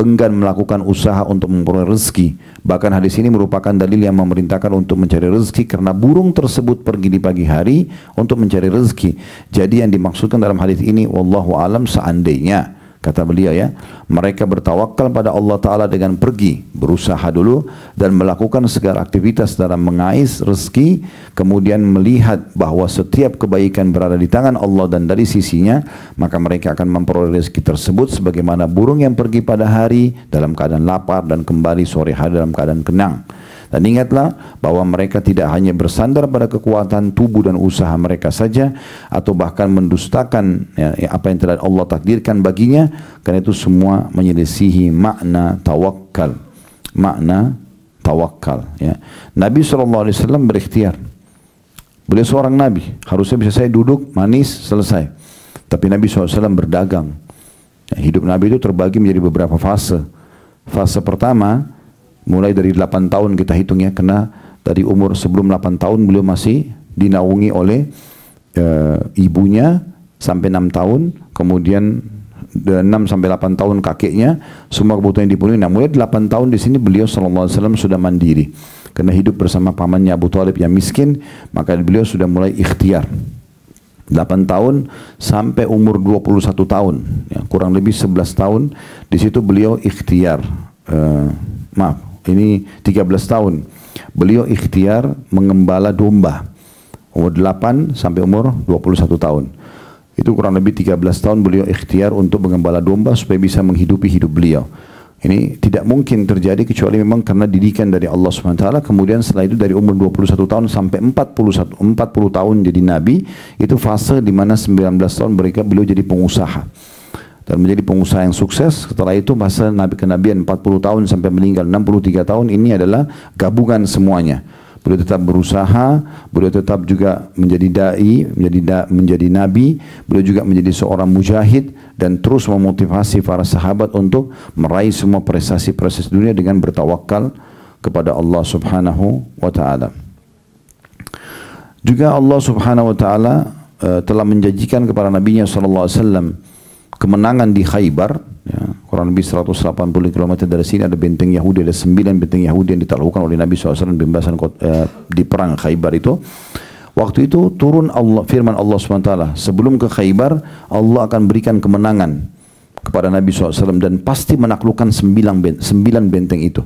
enggan melakukan usaha untuk memperoleh rezeki. Bahkan hadis ini merupakan dalil yang memerintahkan untuk mencari rezeki karena burung tersebut pergi di pagi hari untuk mencari rezeki. Jadi yang dimaksudkan dalam hadis ini wallahu alam seandainya Kata beliau ya, mereka bertawakal pada Allah Ta'ala dengan pergi, berusaha dulu dan melakukan segala aktivitas dalam mengais rezeki, kemudian melihat bahwa setiap kebaikan berada di tangan Allah dan dari sisinya, maka mereka akan memperoleh rezeki tersebut sebagaimana burung yang pergi pada hari dalam keadaan lapar dan kembali sore hari dalam keadaan kenang. Dan ingatlah bahwa mereka tidak hanya bersandar pada kekuatan tubuh dan usaha mereka saja atau bahkan mendustakan ya, ya apa yang telah Allah takdirkan baginya karena itu semua menyelisihi makna tawakal. Makna tawakal ya. Nabi SAW berikhtiar. Beliau seorang nabi, harusnya bisa saya duduk, manis, selesai. Tapi Nabi SAW berdagang. Ya, hidup Nabi itu terbagi menjadi beberapa fase. Fase pertama, mulai dari 8 tahun kita hitungnya ya karena tadi umur sebelum 8 tahun beliau masih dinaungi oleh e, ibunya sampai 6 tahun kemudian 6 sampai 8 tahun kakeknya semua kebutuhan yang dipenuhi nah mulai 8 tahun di sini beliau sallallahu alaihi wasallam sudah mandiri karena hidup bersama pamannya Abu Thalib yang miskin maka beliau sudah mulai ikhtiar 8 tahun sampai umur 21 tahun ya, kurang lebih 11 tahun di situ beliau ikhtiar e, maaf ini 13 tahun. Beliau ikhtiar mengembala domba umur 8 sampai umur 21 tahun. Itu kurang lebih 13 tahun beliau ikhtiar untuk mengembala domba supaya bisa menghidupi hidup beliau. Ini tidak mungkin terjadi kecuali memang karena didikan dari Allah SWT. Kemudian setelah itu dari umur 21 tahun sampai 41, 40 tahun jadi nabi. Itu fase di mana 19 tahun mereka beliau jadi pengusaha dan menjadi pengusaha yang sukses. Setelah itu masa nabi kenabian 40 tahun sampai meninggal 63 tahun ini adalah gabungan semuanya. Beliau tetap berusaha, beliau tetap juga menjadi dai, menjadi da, menjadi nabi, beliau juga menjadi seorang mujahid dan terus memotivasi para sahabat untuk meraih semua prestasi-prestasi dunia dengan bertawakal kepada Allah Subhanahu wa taala. Juga Allah Subhanahu wa taala uh, telah menjanjikan kepada nabinya sallallahu alaihi wasallam kemenangan di Khaybar, ya, kurang lebih 180 km dari sini ada benteng Yahudi, ada 9 benteng Yahudi yang ditaklukkan oleh Nabi SAW pembebasan eh, di perang Khaybar itu. Waktu itu turun Allah, firman Allah SWT, sebelum ke Khaybar, Allah akan berikan kemenangan kepada Nabi SAW dan pasti menaklukkan 9, 9 benteng itu.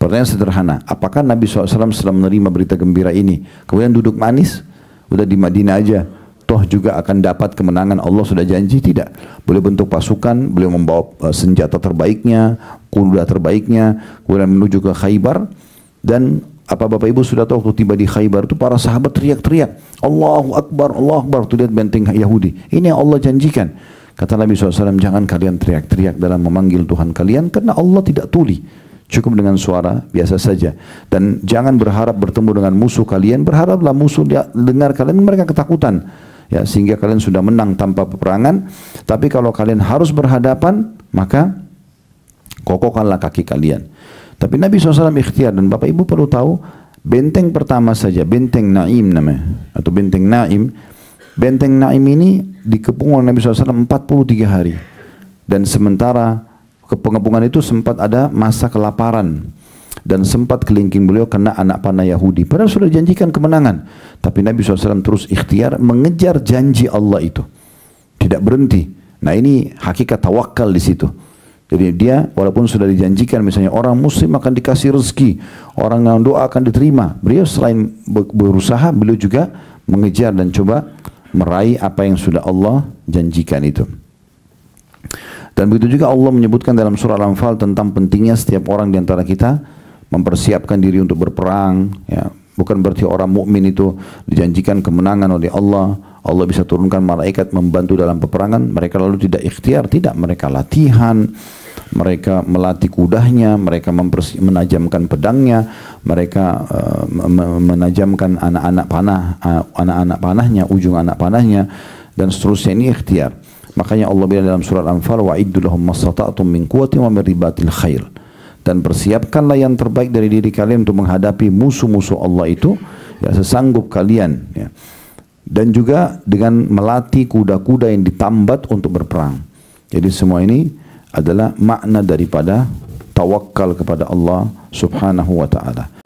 Pertanyaan sederhana, apakah Nabi SAW setelah menerima berita gembira ini, kemudian duduk manis, udah di Madinah aja, toh juga akan dapat kemenangan Allah sudah janji tidak boleh bentuk pasukan beliau membawa eh, senjata terbaiknya kuda terbaiknya kemudian menuju ke Khaybar dan apa Bapak Ibu sudah tahu waktu tiba di Khaybar itu para sahabat teriak-teriak Allahu Akbar Allahu Akbar tuh lihat benteng Yahudi ini yang Allah janjikan kata Nabi SAW jangan kalian teriak-teriak dalam memanggil Tuhan kalian karena Allah tidak tuli Cukup dengan suara biasa saja. Dan jangan berharap bertemu dengan musuh kalian. Berharaplah musuh dengar kalian mereka ketakutan ya sehingga kalian sudah menang tanpa peperangan tapi kalau kalian harus berhadapan maka kokokanlah kaki kalian tapi Nabi SAW ikhtiar dan Bapak Ibu perlu tahu benteng pertama saja benteng Naim namanya atau benteng Naim benteng Naim ini dikepung oleh Nabi SAW 43 hari dan sementara kepengepungan itu sempat ada masa kelaparan dan sempat kelingking beliau kena anak panah Yahudi. Padahal sudah janjikan kemenangan. Tapi Nabi SAW terus ikhtiar mengejar janji Allah itu. Tidak berhenti. Nah ini hakikat tawakal di situ. Jadi dia walaupun sudah dijanjikan misalnya orang muslim akan dikasih rezeki, orang yang doa akan diterima. Beliau selain berusaha, beliau juga mengejar dan coba meraih apa yang sudah Allah janjikan itu. Dan begitu juga Allah menyebutkan dalam surah Al-Anfal tentang pentingnya setiap orang di antara kita mempersiapkan diri untuk berperang ya bukan berarti orang mukmin itu dijanjikan kemenangan oleh Allah Allah bisa turunkan malaikat membantu dalam peperangan mereka lalu tidak ikhtiar tidak mereka latihan mereka melatih kudanya, mereka menajamkan pedangnya mereka uh, menajamkan anak-anak panah anak eh, anak-anak panahnya ujung anak panahnya dan seterusnya ini ikhtiar makanya Allah bilang dalam surat Al-Anfal wa iddulahum mastata'tum min quwwatin wa min khair dan persiapkanlah yang terbaik dari diri kalian untuk menghadapi musuh-musuh Allah itu ya sesanggup kalian ya. dan juga dengan melatih kuda-kuda yang ditambat untuk berperang jadi semua ini adalah makna daripada tawakal kepada Allah subhanahu wa ta'ala